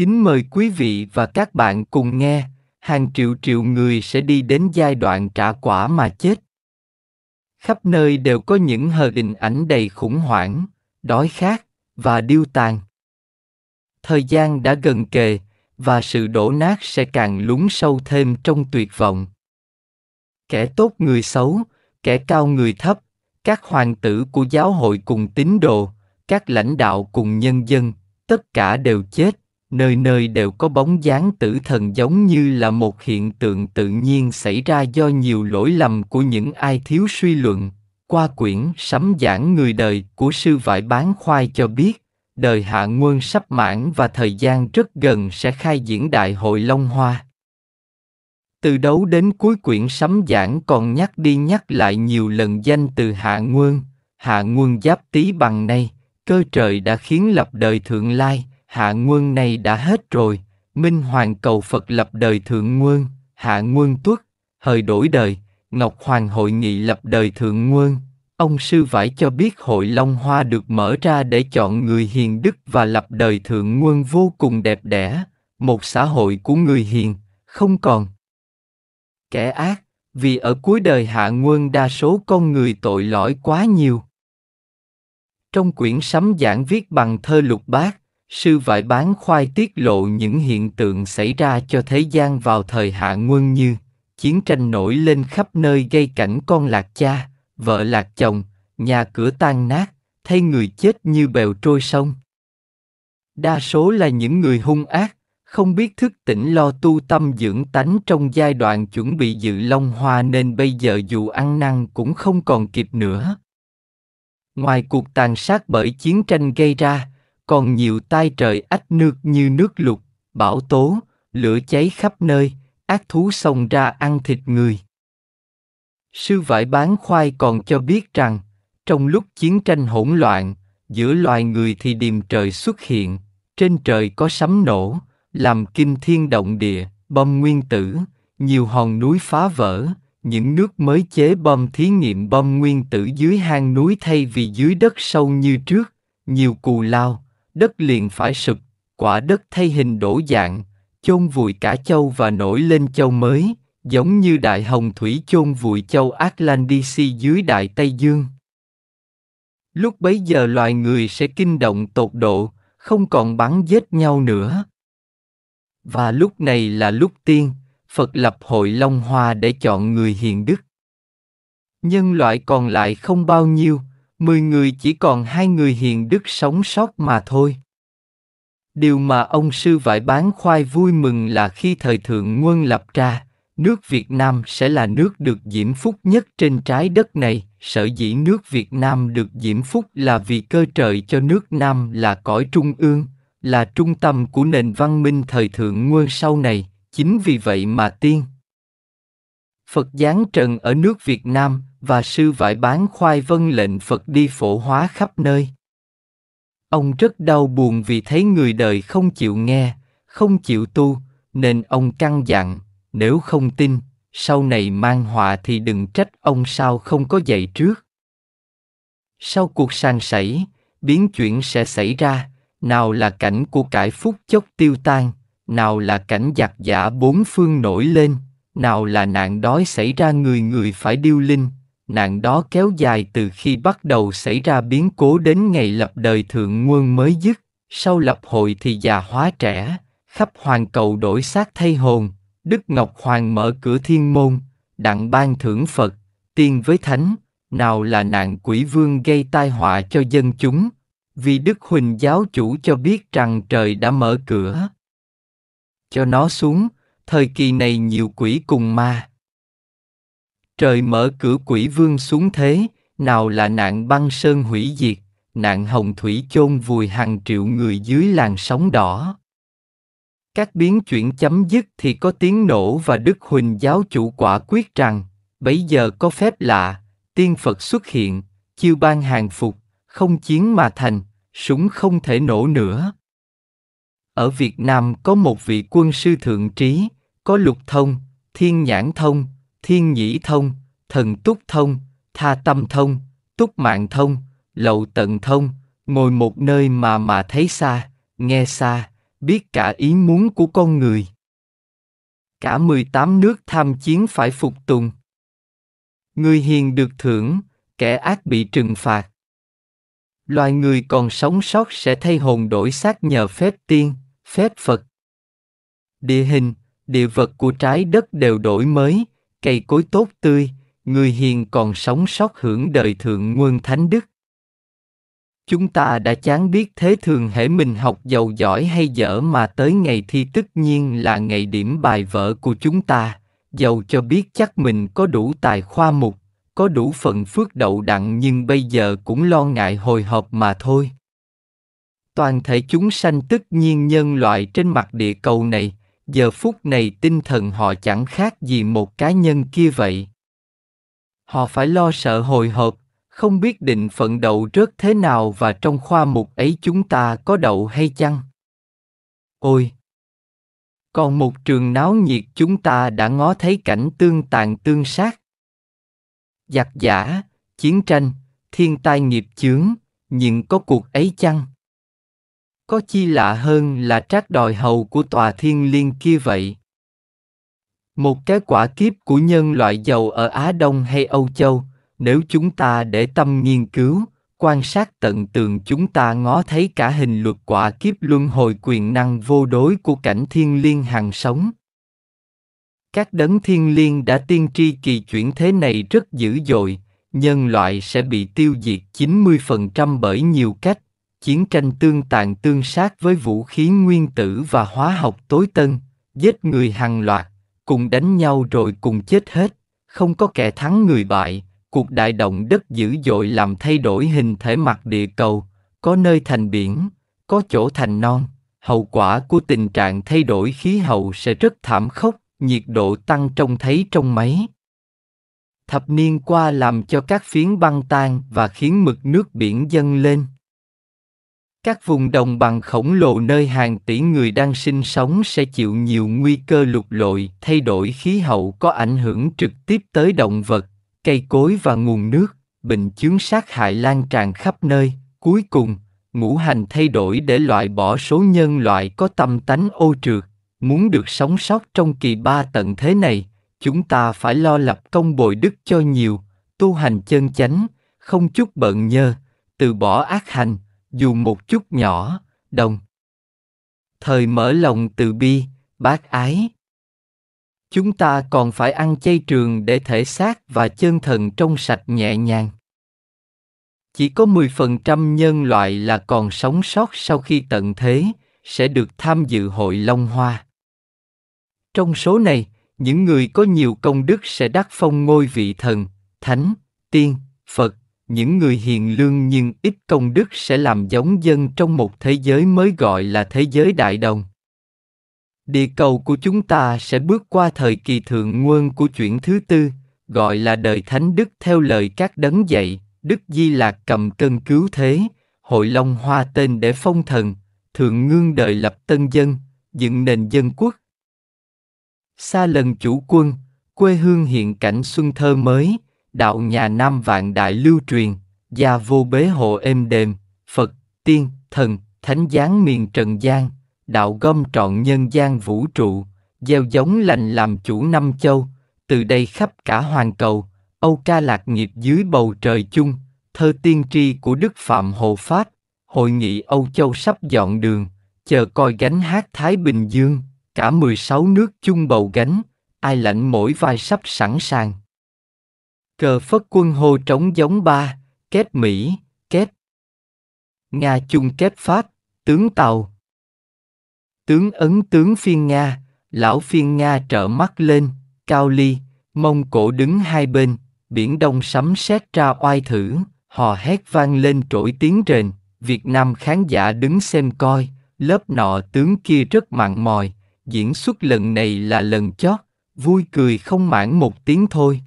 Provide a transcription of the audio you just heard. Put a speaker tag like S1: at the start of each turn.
S1: Kính mời quý vị và các bạn cùng nghe, hàng triệu triệu người sẽ đi đến giai đoạn trả quả mà chết. Khắp nơi đều có những hờ hình ảnh đầy khủng hoảng, đói khát và điêu tàn. Thời gian đã gần kề và sự đổ nát sẽ càng lún sâu thêm trong tuyệt vọng. Kẻ tốt người xấu, kẻ cao người thấp, các hoàng tử của giáo hội cùng tín đồ, các lãnh đạo cùng nhân dân, tất cả đều chết nơi nơi đều có bóng dáng tử thần giống như là một hiện tượng tự nhiên xảy ra do nhiều lỗi lầm của những ai thiếu suy luận. Qua quyển sấm giảng người đời của sư vải bán khoai cho biết, đời hạ nguồn sắp mãn và thời gian rất gần sẽ khai diễn đại hội Long Hoa. Từ đấu đến cuối quyển sấm giảng còn nhắc đi nhắc lại nhiều lần danh từ hạ nguồn, hạ nguồn giáp tý bằng nay, cơ trời đã khiến lập đời thượng lai, hạ nguồn này đã hết rồi, Minh Hoàng cầu Phật lập đời thượng nguồn, hạ nguồn tuất, hời đổi đời, Ngọc Hoàng hội nghị lập đời thượng nguồn. Ông sư vải cho biết hội Long Hoa được mở ra để chọn người hiền đức và lập đời thượng nguồn vô cùng đẹp đẽ, một xã hội của người hiền, không còn kẻ ác, vì ở cuối đời hạ nguồn đa số con người tội lỗi quá nhiều. Trong quyển sấm giảng viết bằng thơ lục bát, sư vải bán khoai tiết lộ những hiện tượng xảy ra cho thế gian vào thời hạ nguân như chiến tranh nổi lên khắp nơi gây cảnh con lạc cha, vợ lạc chồng, nhà cửa tan nát, thay người chết như bèo trôi sông. Đa số là những người hung ác, không biết thức tỉnh lo tu tâm dưỡng tánh trong giai đoạn chuẩn bị dự long hoa nên bây giờ dù ăn năn cũng không còn kịp nữa. Ngoài cuộc tàn sát bởi chiến tranh gây ra, còn nhiều tai trời ách nước như nước lụt, bão tố, lửa cháy khắp nơi, ác thú xông ra ăn thịt người. Sư vải bán khoai còn cho biết rằng, trong lúc chiến tranh hỗn loạn, giữa loài người thì điềm trời xuất hiện, trên trời có sấm nổ, làm kinh thiên động địa, bom nguyên tử, nhiều hòn núi phá vỡ, những nước mới chế bom thí nghiệm bom nguyên tử dưới hang núi thay vì dưới đất sâu như trước, nhiều cù lao, đất liền phải sụp, quả đất thay hình đổ dạng, chôn vùi cả châu và nổi lên châu mới, giống như đại hồng thủy chôn vùi châu Atlantis dưới đại Tây Dương. Lúc bấy giờ loài người sẽ kinh động tột độ, không còn bắn giết nhau nữa. Và lúc này là lúc tiên, Phật lập hội Long Hoa để chọn người hiền đức. Nhân loại còn lại không bao nhiêu, Mười người chỉ còn hai người hiền đức sống sót mà thôi. Điều mà ông sư vải bán khoai vui mừng là khi thời thượng nguồn lập ra, nước Việt Nam sẽ là nước được diễm phúc nhất trên trái đất này. Sở dĩ nước Việt Nam được diễm phúc là vì cơ trời cho nước Nam là cõi trung ương, là trung tâm của nền văn minh thời thượng nguồn sau này, chính vì vậy mà tiên, Phật giáng trần ở nước Việt Nam và sư vải bán khoai vân lệnh Phật đi phổ hóa khắp nơi. Ông rất đau buồn vì thấy người đời không chịu nghe, không chịu tu, nên ông căn dặn, nếu không tin, sau này mang họa thì đừng trách ông sao không có dạy trước. Sau cuộc sàn sảy, biến chuyển sẽ xảy ra, nào là cảnh của cải phúc chốc tiêu tan, nào là cảnh giặc giả bốn phương nổi lên, nào là nạn đói xảy ra người người phải điêu linh, nạn đó kéo dài từ khi bắt đầu xảy ra biến cố đến ngày lập đời thượng nguồn mới dứt, sau lập hội thì già hóa trẻ, khắp hoàng cầu đổi xác thay hồn, Đức Ngọc Hoàng mở cửa thiên môn, đặng ban thưởng Phật, tiên với thánh, nào là nạn quỷ vương gây tai họa cho dân chúng, vì Đức Huỳnh giáo chủ cho biết rằng trời đã mở cửa. Cho nó xuống, thời kỳ này nhiều quỷ cùng ma. Trời mở cửa quỷ vương xuống thế, nào là nạn băng sơn hủy diệt, nạn hồng thủy chôn vùi hàng triệu người dưới làn sóng đỏ. Các biến chuyển chấm dứt thì có tiếng nổ và Đức Huỳnh giáo chủ quả quyết rằng, bấy giờ có phép lạ, tiên Phật xuất hiện, chiêu ban hàng phục, không chiến mà thành, súng không thể nổ nữa. Ở Việt Nam có một vị quân sư thượng trí, có lục thông, thiên nhãn thông, thiên nhĩ thông, thần túc thông, tha tâm thông, túc mạng thông, lậu tận thông, ngồi một nơi mà mà thấy xa, nghe xa, biết cả ý muốn của con người. Cả 18 nước tham chiến phải phục tùng. Người hiền được thưởng, kẻ ác bị trừng phạt. Loài người còn sống sót sẽ thay hồn đổi xác nhờ phép tiên, phép Phật. Địa hình, địa vật của trái đất đều đổi mới, cây cối tốt tươi, người hiền còn sống sót hưởng đời thượng nguồn thánh đức. Chúng ta đã chán biết thế thường hễ mình học giàu giỏi hay dở mà tới ngày thi tất nhiên là ngày điểm bài vở của chúng ta, giàu cho biết chắc mình có đủ tài khoa mục, có đủ phận phước đậu đặng nhưng bây giờ cũng lo ngại hồi hộp mà thôi. Toàn thể chúng sanh tất nhiên nhân loại trên mặt địa cầu này, giờ phút này tinh thần họ chẳng khác gì một cá nhân kia vậy họ phải lo sợ hồi hộp không biết định phận đậu rớt thế nào và trong khoa mục ấy chúng ta có đậu hay chăng ôi còn một trường náo nhiệt chúng ta đã ngó thấy cảnh tương tàn tương sát giặc giả chiến tranh thiên tai nghiệp chướng nhưng có cuộc ấy chăng có chi lạ hơn là trác đòi hầu của tòa thiên liên kia vậy một cái quả kiếp của nhân loại giàu ở á đông hay âu châu nếu chúng ta để tâm nghiên cứu quan sát tận tường chúng ta ngó thấy cả hình luật quả kiếp luân hồi quyền năng vô đối của cảnh thiên liên hàng sống các đấng thiên liên đã tiên tri kỳ chuyển thế này rất dữ dội, nhân loại sẽ bị tiêu diệt 90% bởi nhiều cách, chiến tranh tương tàn tương sát với vũ khí nguyên tử và hóa học tối tân, giết người hàng loạt, cùng đánh nhau rồi cùng chết hết, không có kẻ thắng người bại, cuộc đại động đất dữ dội làm thay đổi hình thể mặt địa cầu, có nơi thành biển, có chỗ thành non, hậu quả của tình trạng thay đổi khí hậu sẽ rất thảm khốc, nhiệt độ tăng trông thấy trong máy thập niên qua làm cho các phiến băng tan và khiến mực nước biển dâng lên các vùng đồng bằng khổng lồ nơi hàng tỷ người đang sinh sống sẽ chịu nhiều nguy cơ lục lội thay đổi khí hậu có ảnh hưởng trực tiếp tới động vật cây cối và nguồn nước bệnh chướng sát hại lan tràn khắp nơi cuối cùng ngũ hành thay đổi để loại bỏ số nhân loại có tâm tánh ô trượt muốn được sống sót trong kỳ ba tận thế này chúng ta phải lo lập công bồi đức cho nhiều tu hành chân chánh không chút bận nhơ từ bỏ ác hành dù một chút nhỏ, đồng. Thời mở lòng từ bi, bác ái. Chúng ta còn phải ăn chay trường để thể xác và chân thần trong sạch nhẹ nhàng. Chỉ có 10% nhân loại là còn sống sót sau khi tận thế, sẽ được tham dự hội Long Hoa. Trong số này, những người có nhiều công đức sẽ đắc phong ngôi vị thần, thánh, tiên, Phật, những người hiền lương nhưng ít công đức sẽ làm giống dân trong một thế giới mới gọi là thế giới đại đồng địa cầu của chúng ta sẽ bước qua thời kỳ thượng nguyên của chuyển thứ tư gọi là đời thánh đức theo lời các đấng dạy đức di lạc cầm cân cứu thế hội long hoa tên để phong thần thượng ngương đời lập tân dân dựng nền dân quốc xa lần chủ quân quê hương hiện cảnh xuân thơ mới đạo nhà Nam Vạn Đại lưu truyền, gia vô bế hộ êm đềm, Phật, tiên, thần, thánh giáng miền trần gian, đạo gom trọn nhân gian vũ trụ, gieo giống lành làm chủ năm châu, từ đây khắp cả hoàn cầu, Âu ca lạc nghiệp dưới bầu trời chung, thơ tiên tri của Đức Phạm Hồ Pháp, hội nghị Âu Châu sắp dọn đường, chờ coi gánh hát Thái Bình Dương, cả 16 nước chung bầu gánh, ai lãnh mỗi vai sắp sẵn sàng. Cờ phất quân hô trống giống ba, kết Mỹ, kết. Nga chung kết Pháp, tướng Tàu. Tướng ấn tướng phiên Nga, lão phiên Nga trợ mắt lên, cao ly, mông cổ đứng hai bên, biển đông sấm sét ra oai thử, hò hét vang lên trỗi tiếng rền, Việt Nam khán giả đứng xem coi, lớp nọ tướng kia rất mặn mòi, diễn xuất lần này là lần chót, vui cười không mãn một tiếng thôi.